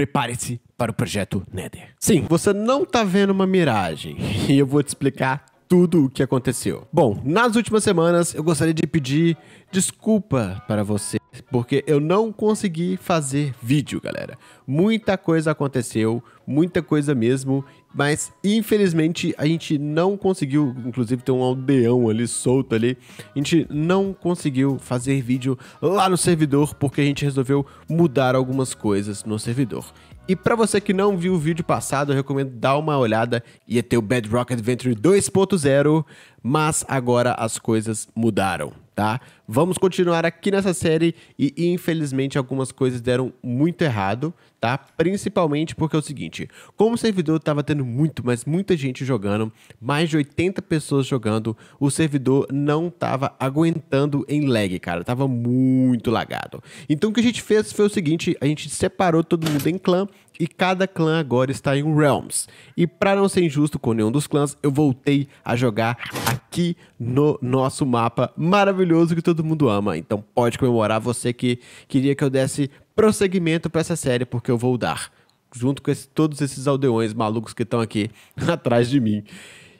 Prepare-se para o projeto Nether. Sim, você não tá vendo uma miragem e eu vou te explicar tudo o que aconteceu. Bom, nas últimas semanas eu gostaria de pedir desculpa para você, porque eu não consegui fazer vídeo, galera. Muita coisa aconteceu, muita coisa mesmo, mas, infelizmente, a gente não conseguiu. Inclusive, tem um aldeão ali solto ali. A gente não conseguiu fazer vídeo lá no servidor porque a gente resolveu mudar algumas coisas no servidor. E para você que não viu o vídeo passado, eu recomendo dar uma olhada. e é ter o Bedrock Adventure 2.0, mas agora as coisas mudaram tá? Vamos continuar aqui nessa série e infelizmente algumas coisas deram muito errado, tá? Principalmente porque é o seguinte, como o servidor estava tendo muito, mas muita gente jogando, mais de 80 pessoas jogando, o servidor não estava aguentando em lag, cara, tava muito lagado. Então o que a gente fez foi o seguinte, a gente separou todo mundo em clã e cada clã agora está em Realms. E para não ser injusto com nenhum dos clãs, eu voltei a jogar aqui no nosso mapa maravilhoso que todo mundo ama. Então pode comemorar você que queria que eu desse prosseguimento para essa série, porque eu vou dar. Junto com esse, todos esses aldeões malucos que estão aqui atrás de mim.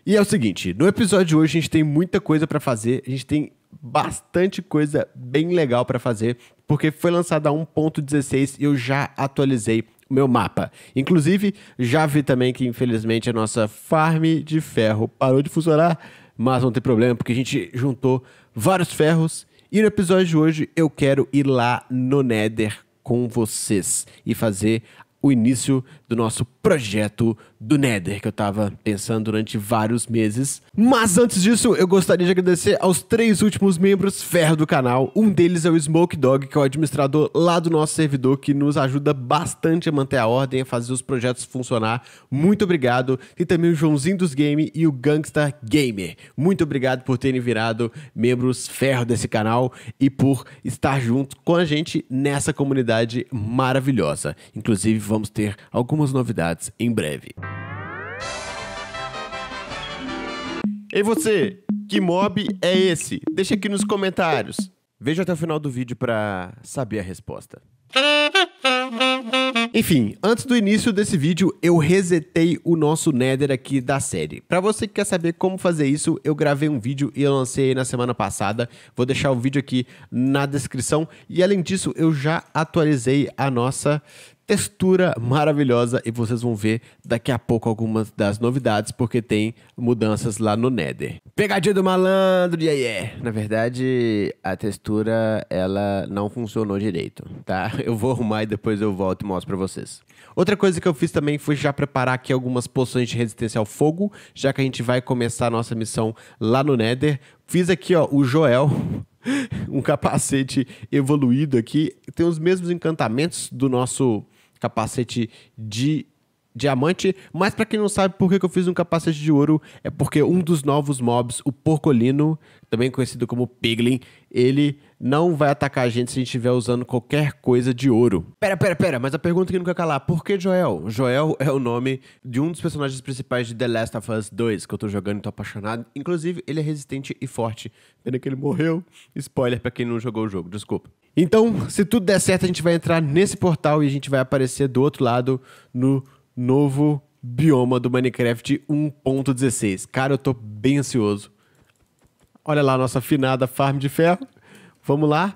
E é o seguinte, no episódio de hoje a gente tem muita coisa para fazer, a gente tem bastante coisa bem legal para fazer, porque foi lançada a 1.16 e eu já atualizei o meu mapa. Inclusive, já vi também que infelizmente a nossa farm de ferro parou de funcionar, mas não tem problema porque a gente juntou vários ferros e no episódio de hoje eu quero ir lá no Nether com vocês e fazer o início do nosso projeto do Nether, que eu tava pensando durante vários meses. Mas antes disso, eu gostaria de agradecer aos três últimos membros ferro do canal. Um deles é o Smoke Dog, que é o administrador lá do nosso servidor, que nos ajuda bastante a manter a ordem, a fazer os projetos funcionar. Muito obrigado. e também o Joãozinho dos Game e o Gangsta Gamer. Muito obrigado por terem virado membros ferro desse canal e por estar junto com a gente nessa comunidade maravilhosa. Inclusive, vamos ter algumas algumas novidades em breve. E você, que mob é esse? Deixa aqui nos comentários. Veja até o final do vídeo para saber a resposta. Enfim, antes do início desse vídeo, eu resetei o nosso Nether aqui da série. Para você que quer saber como fazer isso, eu gravei um vídeo e eu lancei na semana passada. Vou deixar o vídeo aqui na descrição. E além disso, eu já atualizei a nossa textura maravilhosa e vocês vão ver daqui a pouco algumas das novidades, porque tem mudanças lá no Nether. Pegadinha do malandro, yeah, yeah. Na verdade, a textura, ela não funcionou direito, tá? Eu vou arrumar e depois eu volto e mostro pra vocês. Outra coisa que eu fiz também foi já preparar aqui algumas poções de resistência ao fogo, já que a gente vai começar a nossa missão lá no Nether. Fiz aqui, ó, o Joel, um capacete evoluído aqui. Tem os mesmos encantamentos do nosso capacete de diamante. Mas para quem não sabe por que eu fiz um capacete de ouro, é porque um dos novos mobs, o Porcolino, também conhecido como Piglin, ele não vai atacar a gente se a gente estiver usando qualquer coisa de ouro. Pera, pera, pera, mas a pergunta que nunca calar, por que Joel? Joel é o nome de um dos personagens principais de The Last of Us 2, que eu tô jogando e tô apaixonado. Inclusive, ele é resistente e forte. Pena que ele morreu. Spoiler para quem não jogou o jogo, desculpa. Então, se tudo der certo, a gente vai entrar nesse portal e a gente vai aparecer do outro lado no novo bioma do Minecraft 1.16. Cara, eu tô bem ansioso. Olha lá a nossa afinada farm de ferro. Vamos lá.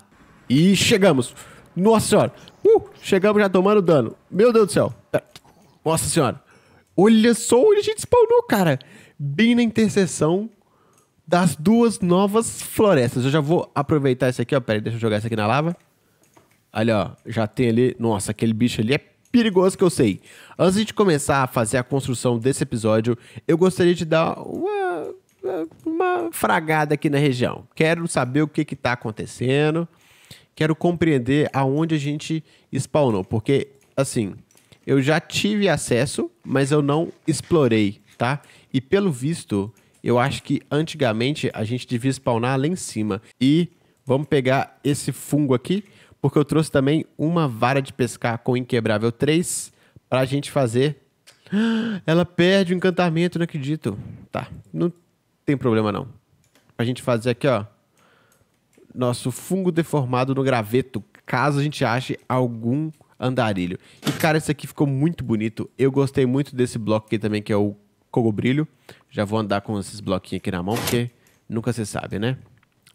E chegamos. Nossa senhora. Uh, chegamos já tomando dano. Meu Deus do céu. Nossa senhora. Olha só onde a gente spawnou, cara. Bem na interseção das duas novas florestas. Eu já vou aproveitar isso aqui, ó. Pera aí, deixa eu jogar isso aqui na lava. Olha, ó, já tem ali... Nossa, aquele bicho ali é perigoso que eu sei. Antes de começar a fazer a construção desse episódio, eu gostaria de dar uma, uma fragada aqui na região. Quero saber o que está acontecendo. Quero compreender aonde a gente spawnou. Porque, assim, eu já tive acesso, mas eu não explorei, tá? E pelo visto eu acho que antigamente a gente devia spawnar lá em cima. E vamos pegar esse fungo aqui, porque eu trouxe também uma vara de pescar com inquebrável 3 para a gente fazer. Ela perde o encantamento, não acredito. Tá, não tem problema não. A gente fazer aqui, ó. Nosso fungo deformado no graveto, caso a gente ache algum andarilho. E, cara, esse aqui ficou muito bonito. Eu gostei muito desse bloco aqui também, que é o cogobrilho. Já vou andar com esses bloquinhos aqui na mão, porque nunca se sabe, né?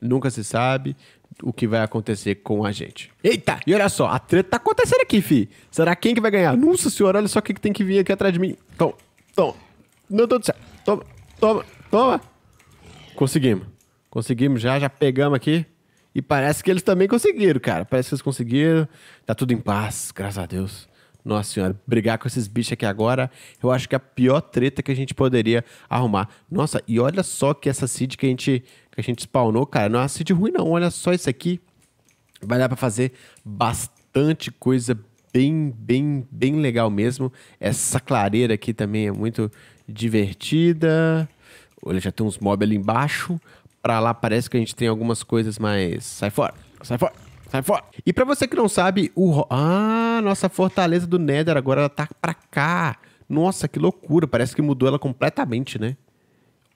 Nunca se sabe o que vai acontecer com a gente. Eita! E olha só, a treta tá acontecendo aqui, fi. Será quem que vai ganhar? Nossa senhora, olha só quem que tem que vir aqui atrás de mim. Toma, toma. não tô do céu. Toma, toma, toma. Conseguimos. Conseguimos já, já pegamos aqui. E parece que eles também conseguiram, cara. Parece que eles conseguiram. Tá tudo em paz, graças a Deus. Nossa senhora, brigar com esses bichos aqui agora, eu acho que é a pior treta que a gente poderia arrumar. Nossa, e olha só que essa seed que a gente, que a gente spawnou, cara, não é uma seed ruim não, olha só isso aqui. Vai dar para fazer bastante coisa bem, bem, bem legal mesmo. Essa clareira aqui também é muito divertida. Olha, já tem uns mobs ali embaixo. Pra lá parece que a gente tem algumas coisas mas Sai fora, sai fora. Sai fora. E para você que não sabe, o. Ah, nossa fortaleza do Nether agora ela tá pra cá. Nossa, que loucura. Parece que mudou ela completamente, né?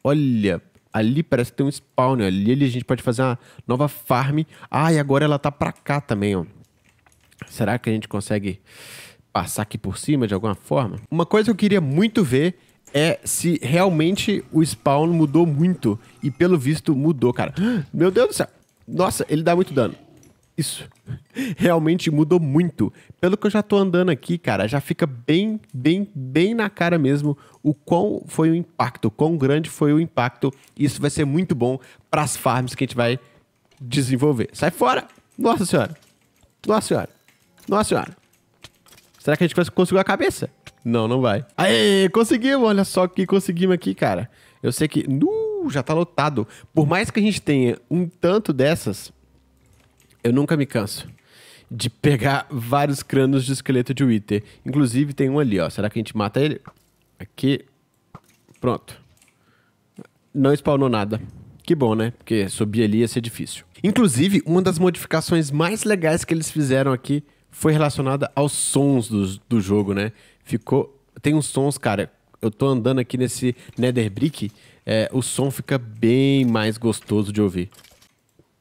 Olha, ali parece que tem um spawn. Ali, ali a gente pode fazer uma nova farm. Ah, e agora ela tá pra cá também, ó. Será que a gente consegue passar aqui por cima de alguma forma? Uma coisa que eu queria muito ver é se realmente o spawn mudou muito. E pelo visto mudou, cara. Meu Deus do céu. Nossa, ele dá muito dano isso realmente mudou muito. Pelo que eu já tô andando aqui, cara, já fica bem, bem, bem na cara mesmo o qual foi o impacto, quão grande foi o impacto. Isso vai ser muito bom para as farms que a gente vai desenvolver. Sai fora! Nossa senhora! Nossa senhora! Nossa senhora! Será que a gente vai conseguir a cabeça? Não, não vai. Aê, conseguimos! Olha só que conseguimos aqui, cara. Eu sei que... Uh, já tá lotado. Por mais que a gente tenha um tanto dessas eu nunca me canso de pegar vários crânios de esqueleto de Wither. Inclusive tem um ali, ó. Será que a gente mata ele? Aqui. Pronto. Não spawnou nada. Que bom, né? Porque subir ali ia ser difícil. Inclusive, uma das modificações mais legais que eles fizeram aqui foi relacionada aos sons do, do jogo, né? Ficou. Tem uns sons, cara. Eu tô andando aqui nesse Nether Brick. É, o som fica bem mais gostoso de ouvir.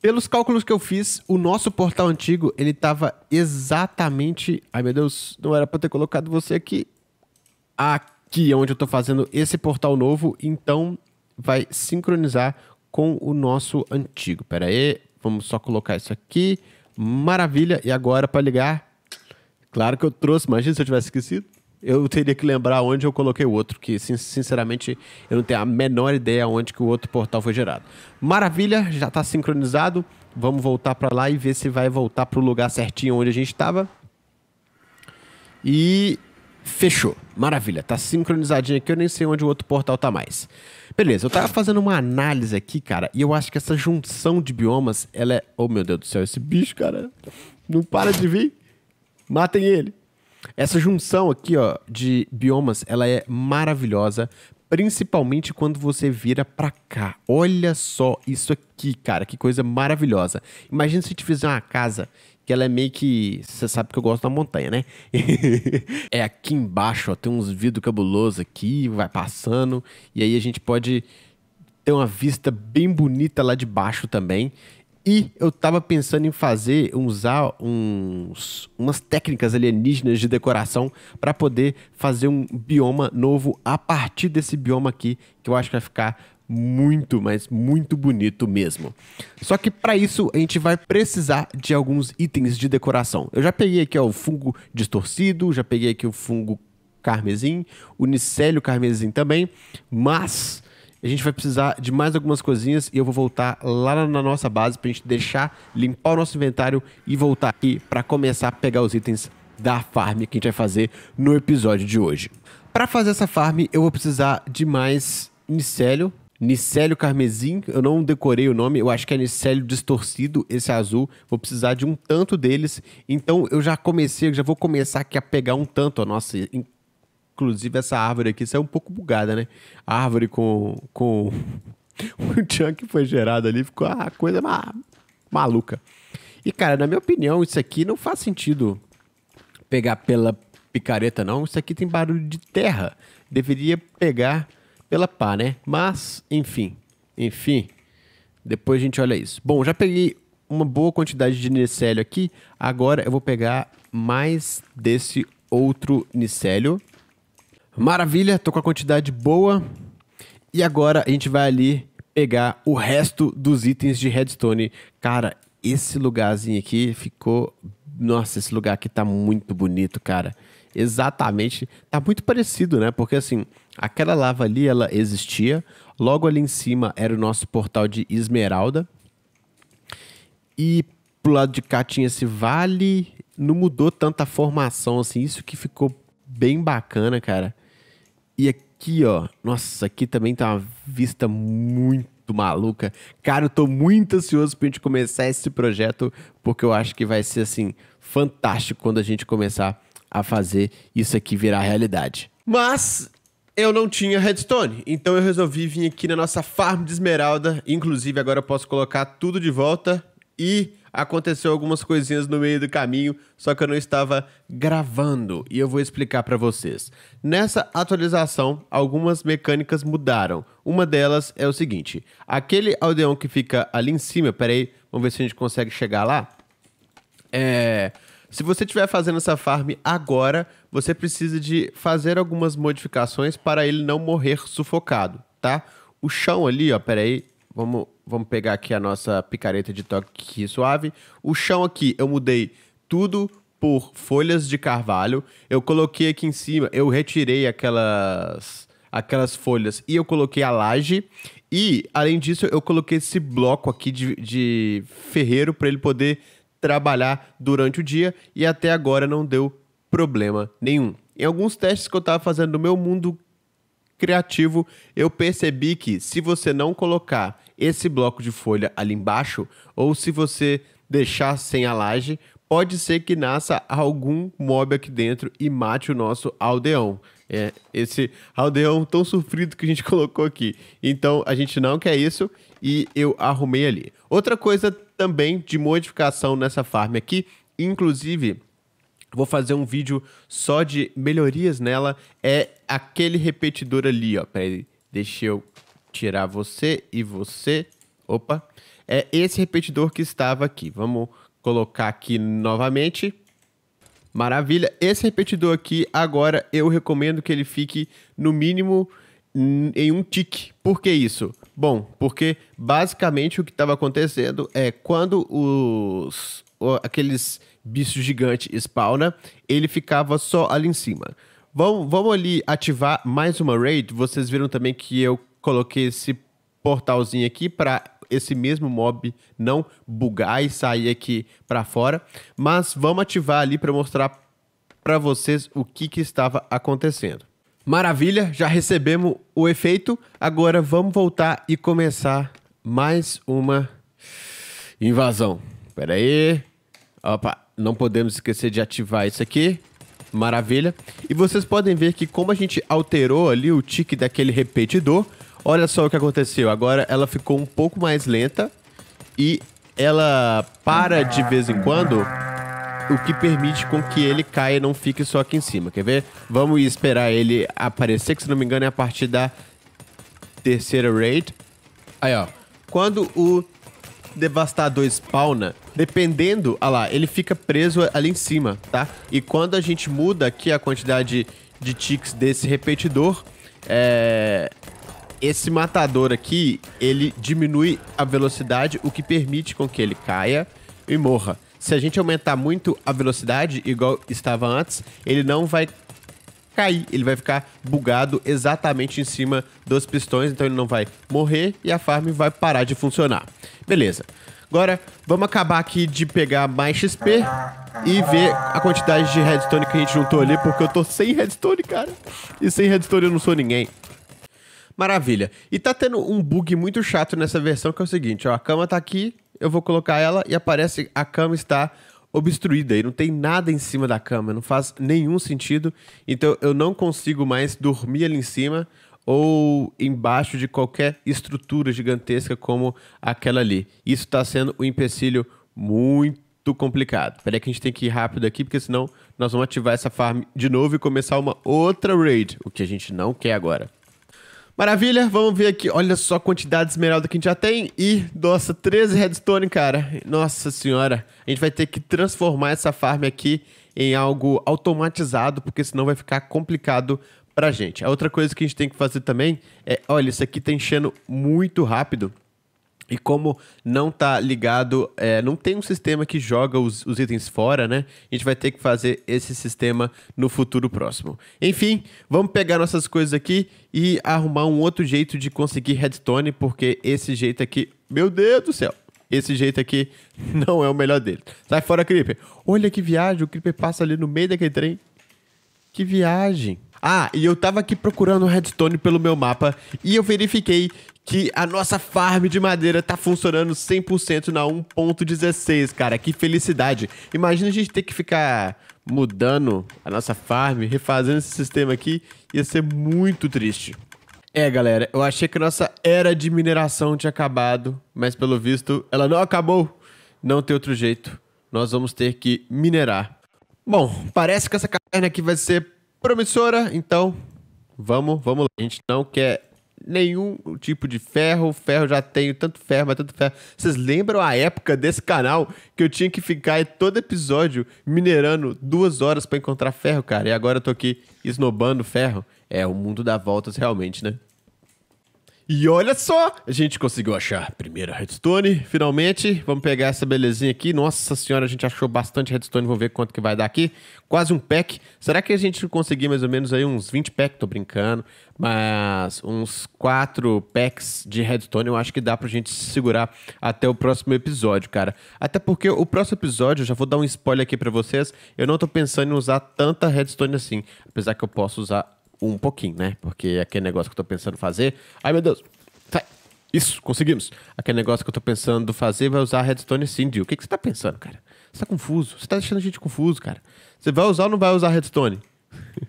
Pelos cálculos que eu fiz, o nosso portal antigo, ele tava exatamente... Ai, meu Deus, não era para ter colocado você aqui. Aqui, onde eu tô fazendo esse portal novo. Então, vai sincronizar com o nosso antigo. Pera aí, vamos só colocar isso aqui. Maravilha. E agora, para ligar... Claro que eu trouxe, imagina se eu tivesse esquecido. Eu teria que lembrar onde eu coloquei o outro, que sinceramente eu não tenho a menor ideia onde que o outro portal foi gerado. Maravilha, já está sincronizado. Vamos voltar para lá e ver se vai voltar para o lugar certinho onde a gente estava. E fechou. Maravilha, está sincronizadinho aqui, eu nem sei onde o outro portal está mais. Beleza, eu estava fazendo uma análise aqui, cara, e eu acho que essa junção de biomas, ela é... Oh, meu Deus do céu, esse bicho, cara, não para de vir. Matem ele. Essa junção aqui, ó, de biomas, ela é maravilhosa, principalmente quando você vira para cá. Olha só isso aqui, cara, que coisa maravilhosa. Imagina se te fizer uma casa que ela é meio que. Você sabe que eu gosto da montanha, né? é aqui embaixo, ó, tem uns vidros cabulosos aqui, vai passando, e aí a gente pode ter uma vista bem bonita lá de baixo também. E eu tava pensando em fazer, usar uns, umas técnicas alienígenas de decoração para poder fazer um bioma novo a partir desse bioma aqui, que eu acho que vai ficar muito, mas muito bonito mesmo. Só que para isso a gente vai precisar de alguns itens de decoração. Eu já peguei aqui ó, o fungo distorcido, já peguei aqui o fungo carmesim, o nicélio carmesim também, mas a gente vai precisar de mais algumas coisinhas e eu vou voltar lá na nossa base para a gente deixar, limpar o nosso inventário e voltar aqui para começar a pegar os itens da farm que a gente vai fazer no episódio de hoje. Para fazer essa farm, eu vou precisar de mais micélio, Nicélio Carmesim, eu não decorei o nome, eu acho que é Nicélio Distorcido, esse azul. Vou precisar de um tanto deles. Então eu já comecei, eu já vou começar aqui a pegar um tanto. Nossa, Inclusive, essa árvore aqui saiu um pouco bugada, né? A árvore com, com o chunk foi gerado ali, ficou a coisa ma maluca. E, cara, na minha opinião, isso aqui não faz sentido pegar pela picareta, não. Isso aqui tem barulho de terra. Deveria pegar pela pá, né? Mas, enfim. Enfim. Depois a gente olha isso. Bom, já peguei uma boa quantidade de nicélio aqui. Agora eu vou pegar mais desse outro nicélio. Maravilha, tô com a quantidade boa. E agora a gente vai ali pegar o resto dos itens de redstone. Cara, esse lugarzinho aqui ficou. Nossa, esse lugar aqui tá muito bonito, cara. Exatamente. Tá muito parecido, né? Porque assim, aquela lava ali, ela existia. Logo ali em cima era o nosso portal de esmeralda. E pro lado de cá tinha esse vale. Não mudou tanta formação assim. Isso que ficou bem bacana, cara. E aqui, ó, nossa, aqui também tá uma vista muito maluca. Cara, eu tô muito ansioso pra gente começar esse projeto, porque eu acho que vai ser, assim, fantástico quando a gente começar a fazer isso aqui virar realidade. Mas eu não tinha redstone, então eu resolvi vir aqui na nossa farm de esmeralda. Inclusive, agora eu posso colocar tudo de volta e aconteceu algumas coisinhas no meio do caminho, só que eu não estava gravando e eu vou explicar para vocês. Nessa atualização, algumas mecânicas mudaram. Uma delas é o seguinte: aquele aldeão que fica ali em cima, peraí, vamos ver se a gente consegue chegar lá. É, se você estiver fazendo essa farm agora, você precisa de fazer algumas modificações para ele não morrer sufocado, tá? O chão ali, ó, peraí, Vamos, vamos pegar aqui a nossa picareta de toque suave. O chão aqui, eu mudei tudo por folhas de carvalho. Eu coloquei aqui em cima, eu retirei aquelas aquelas folhas e eu coloquei a laje. E, além disso, eu coloquei esse bloco aqui de, de ferreiro para ele poder trabalhar durante o dia e até agora não deu problema nenhum. Em alguns testes que eu estava fazendo no meu mundo criativo, eu percebi que se você não colocar esse bloco de folha ali embaixo, ou se você deixar sem a laje, pode ser que nasça algum mob aqui dentro e mate o nosso aldeão. É, esse aldeão tão sofrido que a gente colocou aqui. Então a gente não quer isso e eu arrumei ali. Outra coisa também de modificação nessa farm aqui, inclusive vou fazer um vídeo só de melhorias nela. É aquele repetidor ali, ó. Peraí, deixa eu tirar você e você. Opa. É esse repetidor que estava aqui. Vamos colocar aqui novamente. Maravilha. Esse repetidor aqui, agora eu recomendo que ele fique no mínimo em um tique. Por que isso? Bom, porque basicamente o que estava acontecendo é quando os aqueles bicho gigante spawna, ele ficava só ali em cima. Vamos, vamos ali ativar mais uma raid. Vocês viram também que eu coloquei esse portalzinho aqui para esse mesmo mob não bugar e sair aqui para fora. Mas vamos ativar ali para mostrar para vocês o que, que estava acontecendo. Maravilha, já recebemos o efeito. Agora vamos voltar e começar mais uma invasão. Pera aí. Opa, não podemos esquecer de ativar isso aqui. Maravilha. E vocês podem ver que como a gente alterou ali o tique daquele repetidor, olha só o que aconteceu. Agora ela ficou um pouco mais lenta e ela para de vez em quando, o que permite com que ele caia e não fique só aqui em cima. Quer ver? Vamos esperar ele aparecer, que se não me engano é a partir da terceira raid. Aí, ó. Quando o devastador spawna, né? dependendo, olha lá, ele fica preso ali em cima, tá? E quando a gente muda aqui a quantidade de ticks desse repetidor, é... esse matador aqui, ele diminui a velocidade, o que permite com que ele caia e morra. Se a gente aumentar muito a velocidade, igual estava antes, ele não vai cair, ele vai ficar bugado exatamente em cima dos pistões, então ele não vai morrer e a farm vai parar de funcionar. Beleza. Agora, vamos acabar aqui de pegar mais XP e ver a quantidade de redstone que a gente juntou ali, porque eu tô sem redstone, cara. E sem redstone eu não sou ninguém. Maravilha. E tá tendo um bug muito chato nessa versão, que é o seguinte, ó, a cama tá aqui, eu vou colocar ela e aparece a cama está obstruída e não tem nada em cima da cama, não faz nenhum sentido. Então eu não consigo mais dormir ali em cima ou embaixo de qualquer estrutura gigantesca como aquela ali. Isso está sendo um empecilho muito complicado. Peraí que a gente tem que ir rápido aqui, porque senão nós vamos ativar essa farm de novo e começar uma outra raid, o que a gente não quer agora. Maravilha, vamos ver aqui. Olha só a quantidade de esmeralda que a gente já tem. E, nossa, 13 redstone, cara. Nossa senhora. A gente vai ter que transformar essa farm aqui em algo automatizado, porque senão vai ficar complicado pra gente. A outra coisa que a gente tem que fazer também é... Olha, isso aqui tá enchendo muito rápido. E como não tá ligado, é, não tem um sistema que joga os, os, itens fora, né? A gente vai ter que fazer esse sistema no futuro próximo. Enfim, vamos pegar nossas coisas aqui e arrumar um outro jeito de conseguir redstone, porque esse jeito aqui, meu Deus do céu, esse jeito aqui não é o melhor dele. Sai fora, Creeper. Olha que viagem, o Creeper passa ali no meio daquele trem. Que viagem. Ah, e eu tava aqui procurando redstone pelo meu mapa e eu verifiquei que a nossa farm de madeira tá funcionando 100% na 1.16, cara. Que felicidade. Imagina a gente ter que ficar mudando a nossa farm, refazendo esse sistema aqui, ia ser muito triste. É, galera, eu achei que a nossa era de mineração tinha acabado, mas pelo visto ela não acabou. Não tem outro jeito. Nós vamos ter que minerar. Bom, parece que essa caverna aqui vai ser promissora, então vamos, vamos lá. A gente não quer nenhum tipo de ferro. Ferro já tenho tanto ferro, mas tanto ferro. Vocês lembram a época desse canal que eu tinha que ficar todo episódio minerando duas horas para encontrar ferro, cara? E agora eu tô aqui esnobando ferro. É, o mundo dá voltas realmente, né? E olha só, a gente conseguiu achar a primeira redstone, finalmente. Vamos pegar essa belezinha aqui. Nossa senhora, a gente achou bastante redstone. Vamos ver quanto que vai dar aqui. Quase um pack. Será que a gente conseguir mais ou menos aí uns 20 packs? Tô brincando. Mas uns 4 packs de redstone eu acho que dá pra gente segurar até o próximo episódio, cara. Até porque o próximo episódio, já vou dar um spoiler aqui pra vocês. Eu não tô pensando em usar tanta redstone assim. Apesar que eu posso usar um pouquinho, né? Porque aquele negócio que eu tô pensando fazer. Ai, meu Deus! Sai! Isso, conseguimos! Aquele negócio que eu tô pensando fazer vai usar redstone cindio. O que, que você tá pensando, cara? Você tá confuso. Você tá deixando a gente confuso, cara. Você vai usar ou não vai usar redstone?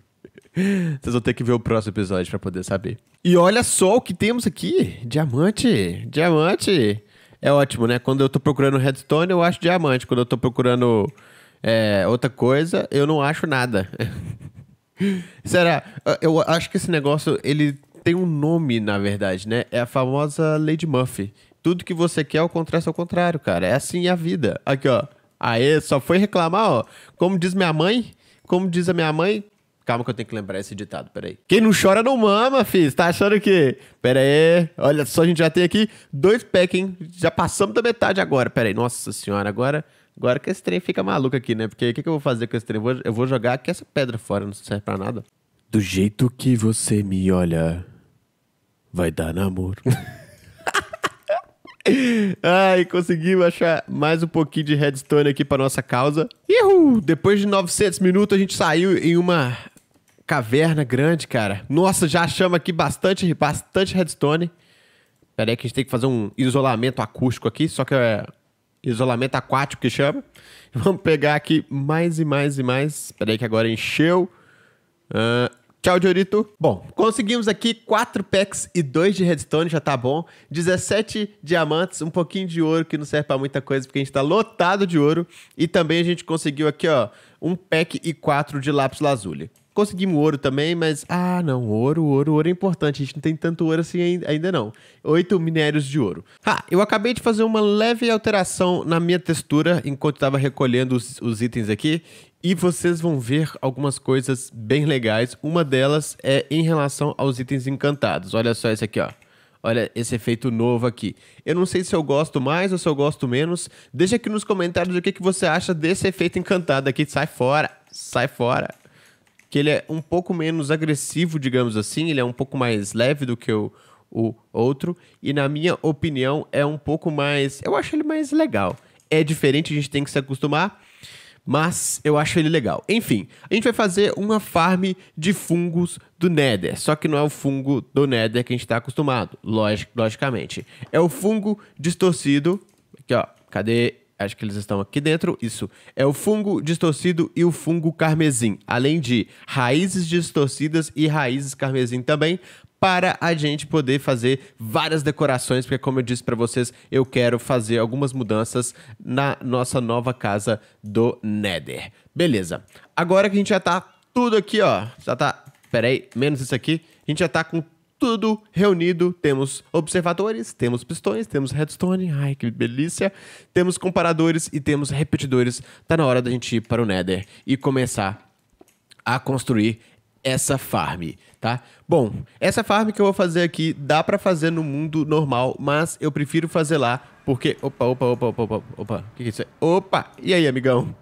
Vocês vão ter que ver o próximo episódio para poder saber. E olha só o que temos aqui: diamante! Diamante! É ótimo, né? Quando eu tô procurando redstone, eu acho diamante. Quando eu tô procurando é, outra coisa, eu não acho nada. Será? Ah, eu acho que esse negócio, ele tem um nome, na verdade, né? É a famosa Lady Murphy. Tudo que você quer é o contrário ao é contrário, cara. É assim a vida. Aqui, ó. Aê, só foi reclamar, ó. Como diz minha mãe, como diz a minha mãe. Calma que eu tenho que lembrar esse ditado, peraí. Quem não chora não mama, filho. Tá achando que? Pera aí. Olha só, a gente já tem aqui dois packs, hein? Já passamos da metade agora. Pera aí. Nossa senhora, agora Agora que esse trem fica maluco aqui, né? Porque o que, que, eu vou fazer com esse trem? Eu vou, jogar aqui essa pedra fora, não serve pra nada. Do jeito que você me olha, vai dar namoro. Ai, conseguimos achar mais um pouquinho de redstone aqui para nossa causa. Ihu! Depois de 900 minutos, a gente saiu em uma caverna grande, cara. Nossa, já achamos aqui bastante, bastante redstone. Pera aí que a gente tem que fazer um isolamento acústico aqui, só que é isolamento aquático que chama. Vamos pegar aqui mais e mais e mais. Espera aí que agora encheu. Uh, tchau, Diorito. Bom, conseguimos aqui 4 packs e 2 de redstone, já tá bom. 17 diamantes, um pouquinho de ouro que não serve para muita coisa porque a gente tá lotado de ouro. E também a gente conseguiu aqui, ó, um pack e 4 de lápis lazuli. Conseguimos ouro também, mas ah, não, ouro, ouro, ouro é importante. A gente não tem tanto ouro assim ainda não. Oito minérios de ouro. Ah, eu acabei de fazer uma leve alteração na minha textura enquanto estava recolhendo os, os itens aqui e vocês vão ver algumas coisas bem legais. Uma delas é em relação aos itens encantados. Olha só esse aqui, ó. Olha esse efeito novo aqui. Eu não sei se eu gosto mais ou se eu gosto menos. Deixa aqui nos comentários o que, que você acha desse efeito encantado aqui. Sai fora, sai fora que ele é um pouco menos agressivo, digamos assim, ele é um pouco mais leve do que o, o outro, e na minha opinião é um pouco mais. Eu acho ele mais legal. É diferente, a gente tem que se acostumar, mas eu acho ele legal. Enfim, a gente vai fazer uma farm de fungos do Nether, só que não é o fungo do Nether que a gente está acostumado, log logicamente. É o fungo distorcido. Aqui, ó. Cadê acho que eles estão aqui dentro. Isso é o fungo distorcido e o fungo carmesim, além de raízes distorcidas e raízes carmesim também, para a gente poder fazer várias decorações, porque como eu disse para vocês, eu quero fazer algumas mudanças na nossa nova casa do Nether. Beleza. Agora que a gente já tá tudo aqui, ó, já tá, peraí, menos isso aqui, a gente já tá com tudo reunido. Temos observadores, temos pistões, temos redstone, ai que delícia. Temos comparadores e temos repetidores. Tá na hora da gente ir para o Nether e começar a construir essa farm, tá? Bom, essa farm que eu vou fazer aqui dá para fazer no mundo normal, mas eu prefiro fazer lá porque opa, opa, opa, opa, opa, opa. O que, que é isso? Opa! E aí, amigão?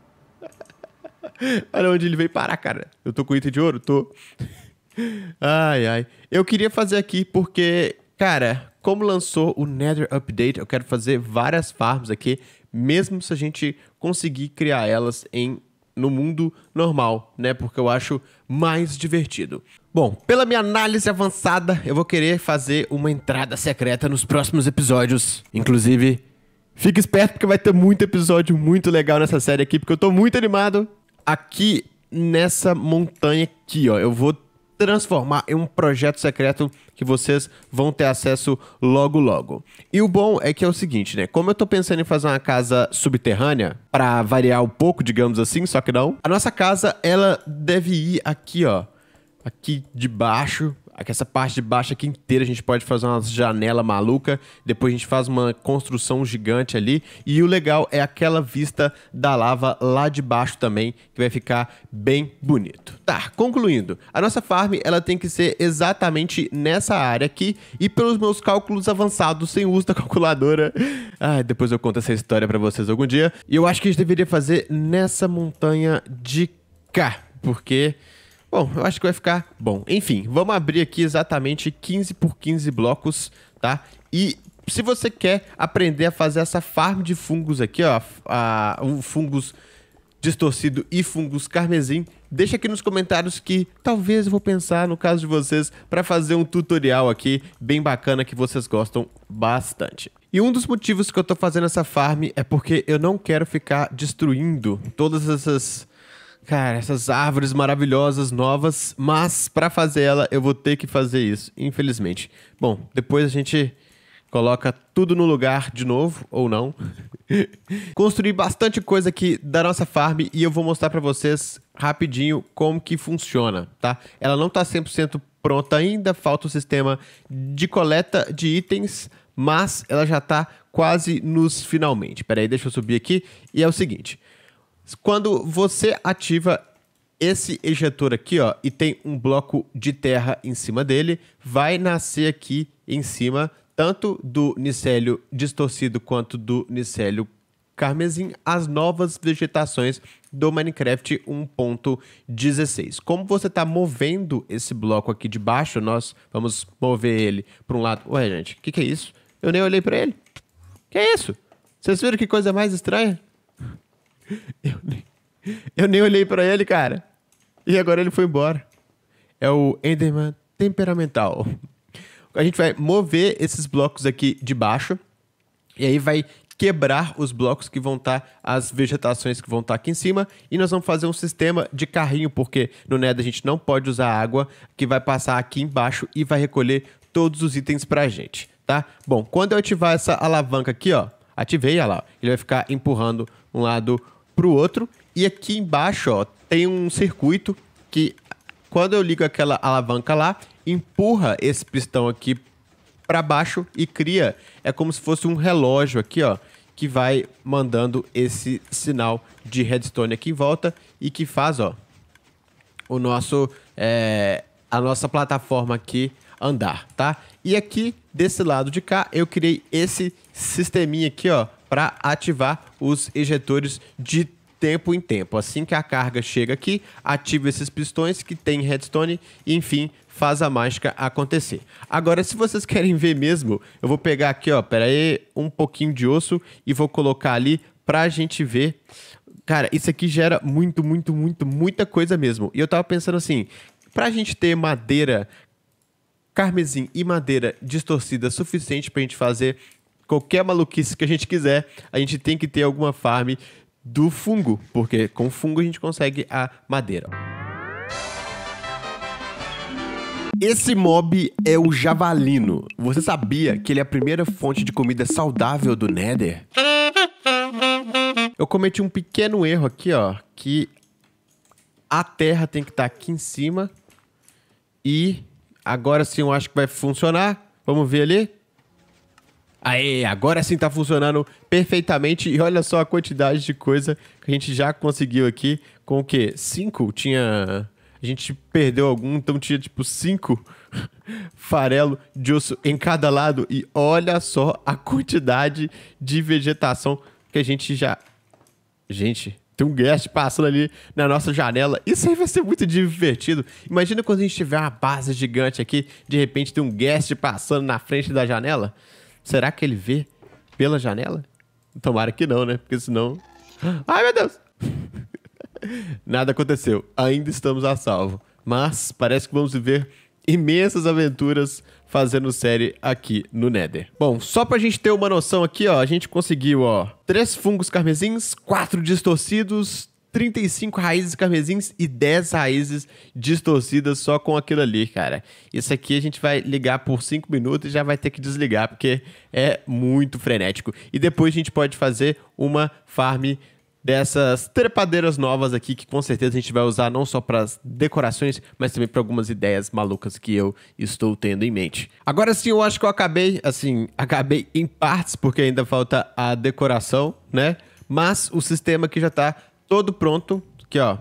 Olha onde ele veio parar, cara. Eu tô com item de ouro, tô. Ai, ai. Eu queria fazer aqui porque, cara, como lançou o Nether Update, eu quero fazer várias farms aqui, mesmo se a gente conseguir criar elas em no mundo normal, né? Porque eu acho mais divertido. Bom, pela minha análise avançada, eu vou querer fazer uma entrada secreta nos próximos episódios. Inclusive, fique esperto porque vai ter muito episódio muito legal nessa série aqui, porque eu tô muito animado. Aqui nessa montanha aqui, ó, eu vou transformar em um projeto secreto que vocês vão ter acesso logo logo. E o bom é que é o seguinte, né? Como eu tô pensando em fazer uma casa subterrânea para variar um pouco, digamos assim, só que não. A nossa casa ela deve ir aqui, ó, aqui de baixo Aqui é essa parte de baixo aqui inteira a gente pode fazer uma janela maluca, depois a gente faz uma construção gigante ali. E o legal é aquela vista da lava lá de baixo também, que vai ficar bem bonito. Tá, concluindo, a nossa farm ela tem que ser exatamente nessa área aqui e pelos meus cálculos avançados sem uso da calculadora. Ah, depois eu conto essa história para vocês algum dia. E eu acho que a gente deveria fazer nessa montanha de cá, porque Bom, eu acho que vai ficar bom. Enfim, vamos abrir aqui exatamente 15 por 15 blocos, tá? E se você quer aprender a fazer essa farm de fungos aqui, ó, a, o fungos distorcido e fungos carmesim, deixa aqui nos comentários que talvez eu vou pensar no caso de vocês para fazer um tutorial aqui bem bacana que vocês gostam bastante. E um dos motivos que eu tô fazendo essa farm é porque eu não quero ficar destruindo todas essas cara, essas árvores maravilhosas novas, mas para fazer ela eu vou ter que fazer isso, infelizmente. Bom, depois a gente coloca tudo no lugar de novo ou não. Construí bastante coisa aqui da nossa farm e eu vou mostrar para vocês rapidinho como que funciona, tá? Ela não tá 100% pronta ainda, falta o sistema de coleta de itens, mas ela já tá quase nos finalmente. Peraí, deixa eu subir aqui. E é o seguinte, quando você ativa esse ejetor aqui, ó, e tem um bloco de terra em cima dele, vai nascer aqui em cima tanto do nicélio distorcido quanto do nicélio carmesim as novas vegetações do Minecraft 1.16. Como você está movendo esse bloco aqui de baixo, nós vamos mover ele para um lado. Ué, gente, o que, que é isso? Eu nem olhei para ele. Que é isso? Vocês viram que coisa mais estranha? Eu nem, eu nem olhei para ele, cara. E agora ele foi embora. É o Enderman temperamental. A gente vai mover esses blocos aqui de baixo. E aí vai quebrar os blocos que vão estar, tá, as vegetações que vão estar tá aqui em cima, e nós vamos fazer um sistema de carrinho, porque no NED a gente não pode usar água, que vai passar aqui embaixo e vai recolher todos os itens pra gente, tá? Bom, quando eu ativar essa alavanca aqui, ó, Ativei, olha lá. Ele vai ficar empurrando um lado para o outro. E aqui embaixo, ó, tem um circuito que, quando eu ligo aquela alavanca lá, empurra esse pistão aqui para baixo e cria. É como se fosse um relógio aqui, ó, que vai mandando esse sinal de redstone aqui em volta e que faz, ó, o nosso é, a nossa plataforma aqui andar, tá? E aqui desse lado de cá eu criei esse sisteminha aqui, ó, para ativar os ejetores de tempo em tempo. Assim que a carga chega aqui, ativa esses pistões que tem redstone e, enfim, faz a mágica acontecer. Agora, se vocês querem ver mesmo, eu vou pegar aqui, ó, pera aí, um pouquinho de osso e vou colocar ali pra gente ver. Cara, isso aqui gera muito, muito, muito, muita coisa mesmo. E eu tava pensando assim, pra gente ter madeira carmesim e madeira distorcida suficiente pra gente fazer qualquer maluquice que a gente quiser, a gente tem que ter alguma farm do fungo, porque com fungo a gente consegue a madeira. Esse mob é o javalino. Você sabia que ele é a primeira fonte de comida saudável do Nether? Eu cometi um pequeno erro aqui, ó, que a terra tem que estar tá aqui em cima e agora sim eu acho que vai funcionar. Vamos ver ali. Aê, agora sim tá funcionando perfeitamente. E olha só a quantidade de coisa que a gente já conseguiu aqui. Com o quê? Cinco? Tinha. A gente perdeu algum, então tinha tipo cinco farelo de osso em cada lado. E olha só a quantidade de vegetação que a gente já. Gente, tem um guest passando ali na nossa janela. Isso aí vai ser muito divertido. Imagina quando a gente tiver uma base gigante aqui, de repente tem um guest passando na frente da janela. Será que ele vê pela janela? Tomara que não, né? Porque senão. Ai, meu Deus! Nada aconteceu. Ainda estamos a salvo. Mas parece que vamos viver imensas aventuras fazendo série aqui no Nether. Bom, só pra gente ter uma noção aqui, ó, a gente conseguiu, ó, três fungos carmesins, quatro distorcidos, 35 raízes carmesins e 10 raízes distorcidas só com aquilo ali, cara. Isso aqui a gente vai ligar por 5 minutos e já vai ter que desligar, porque é muito frenético. E depois a gente pode fazer uma farm dessas trepadeiras novas aqui que com certeza a gente vai usar não só para as decorações, mas também para algumas ideias malucas que eu estou tendo em mente. Agora sim, eu acho que eu acabei, assim, acabei em partes porque ainda falta a decoração, né? Mas o sistema que já está todo pronto, aqui ó,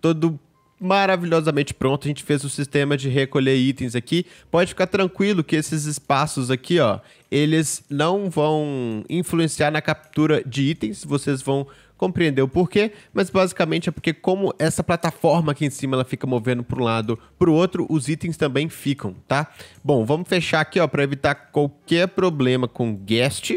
todo maravilhosamente pronto. A gente fez o sistema de recolher itens aqui. Pode ficar tranquilo que esses espaços aqui, ó, eles não vão influenciar na captura de itens. Vocês vão compreender o porquê, mas basicamente é porque como essa plataforma aqui em cima ela fica movendo para um lado para o outro, os itens também ficam, tá? Bom, vamos fechar aqui, ó, para evitar qualquer problema com guest.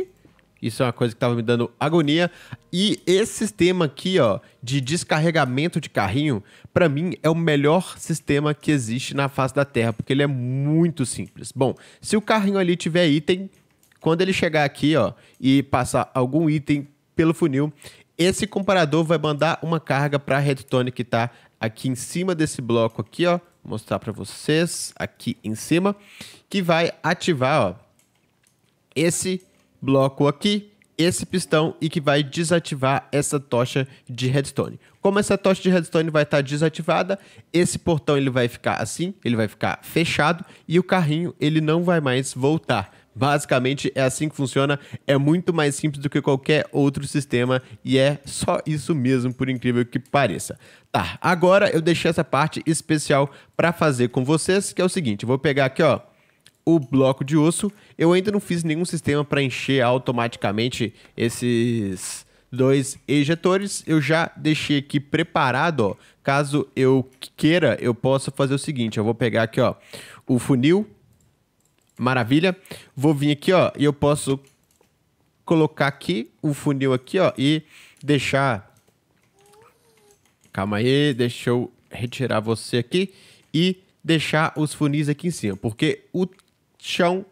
Isso é uma coisa que estava me dando agonia. E esse sistema aqui, ó, de descarregamento de carrinho, para mim é o melhor sistema que existe na face da Terra, porque ele é muito simples. Bom, se o carrinho ali tiver item, quando ele chegar aqui, ó, e passar algum item pelo funil, esse comparador vai mandar uma carga para a redstone que está aqui em cima desse bloco aqui, ó. Vou mostrar para vocês aqui em cima, que vai ativar, ó, esse bloco aqui, esse pistão e que vai desativar essa tocha de redstone. Como essa tocha de redstone vai estar tá desativada, esse portão ele vai ficar assim, ele vai ficar fechado e o carrinho ele não vai mais voltar. Basicamente é assim que funciona, é muito mais simples do que qualquer outro sistema e é só isso mesmo, por incrível que pareça. Tá, agora eu deixei essa parte especial para fazer com vocês, que é o seguinte, vou pegar aqui, ó, o bloco de osso. Eu ainda não fiz nenhum sistema para encher automaticamente esses dois ejetores. Eu já deixei aqui preparado, ó. Caso eu queira, eu possa fazer o seguinte. Eu vou pegar aqui, ó, o funil. Maravilha. Vou vir aqui, ó, e eu posso colocar aqui o funil aqui, ó, e deixar... Calma aí, deixa eu retirar você aqui e deixar os funis aqui em cima, porque o chão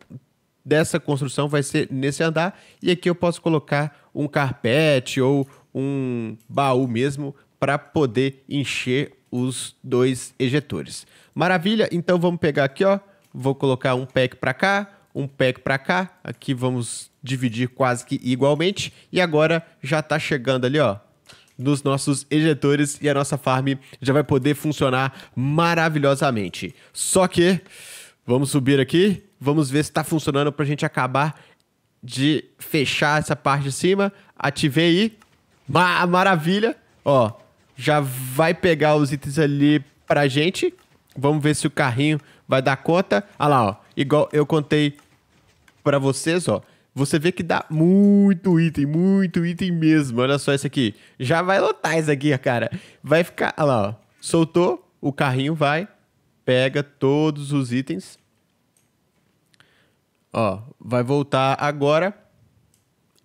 dessa construção vai ser nesse andar. E aqui eu posso colocar um carpete ou um baú mesmo para poder encher os dois ejetores. Maravilha, então vamos pegar aqui, ó. Vou colocar um pack para cá, um pack para cá. Aqui vamos dividir quase que igualmente. E agora já está chegando ali, ó, nos nossos ejetores e a nossa farm já vai poder funcionar maravilhosamente. Só que Vamos subir aqui, vamos ver se está funcionando para a gente acabar de fechar essa parte de cima. Ativei aí. Ma maravilha! Ó, já vai pegar os itens ali pra gente. Vamos ver se o carrinho vai dar conta. Olha ah lá, ó. Igual eu contei para vocês, ó. Você vê que dá muito item, muito item mesmo. Olha só isso aqui. Já vai lotar isso aqui, cara. Vai ficar... Olha ah lá, ó. Soltou, o carrinho vai pega todos os itens. Ó, vai voltar agora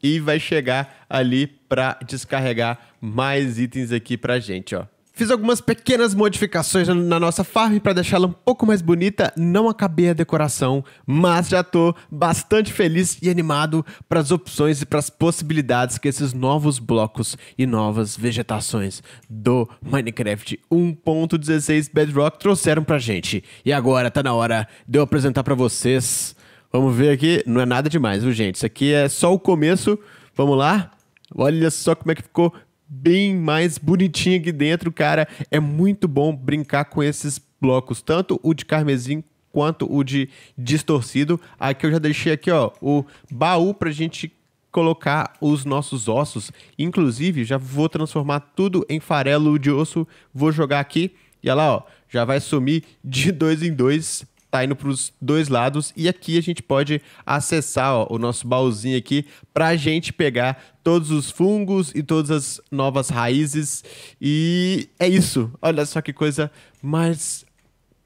e vai chegar ali para descarregar mais itens aqui pra gente, ó. Fiz algumas pequenas modificações na nossa farm para deixá-la um pouco mais bonita. Não acabei a decoração, mas já tô bastante feliz e animado para as opções e para as possibilidades que esses novos blocos e novas vegetações do Minecraft 1.16 Bedrock trouxeram pra gente. E agora tá na hora de eu apresentar para vocês. Vamos ver aqui, não é nada demais, viu, gente? Isso aqui é só o começo. Vamos lá? Olha só como é que ficou bem mais bonitinha aqui dentro, cara. É muito bom brincar com esses blocos, tanto o de carmesim quanto o de distorcido. Aqui eu já deixei aqui, ó, o baú pra gente colocar os nossos ossos. Inclusive, já vou transformar tudo em farelo de osso. Vou jogar aqui e olha lá, ó, já vai sumir de dois em dois tá indo para os dois lados. E aqui a gente pode acessar ó, o nosso baúzinho aqui para a gente pegar todos os fungos e todas as novas raízes. E é isso. Olha só que coisa mais.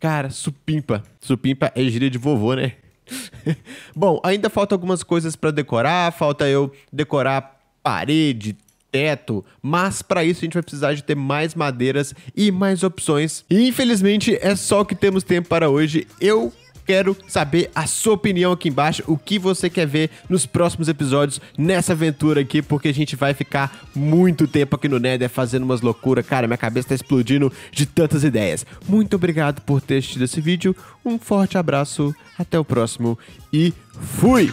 Cara, supimpa. Supimpa é gíria de vovô, né? Bom, ainda falta algumas coisas para decorar. Falta eu decorar parede, teto, mas para isso a gente vai precisar de ter mais madeiras e mais opções. E infelizmente é só o que temos tempo para hoje. Eu quero saber a sua opinião aqui embaixo, o que você quer ver nos próximos episódios nessa aventura aqui, porque a gente vai ficar muito tempo aqui no Nether fazendo umas loucuras. Cara, minha cabeça está explodindo de tantas ideias. Muito obrigado por ter assistido esse vídeo, um forte abraço, até o próximo e fui!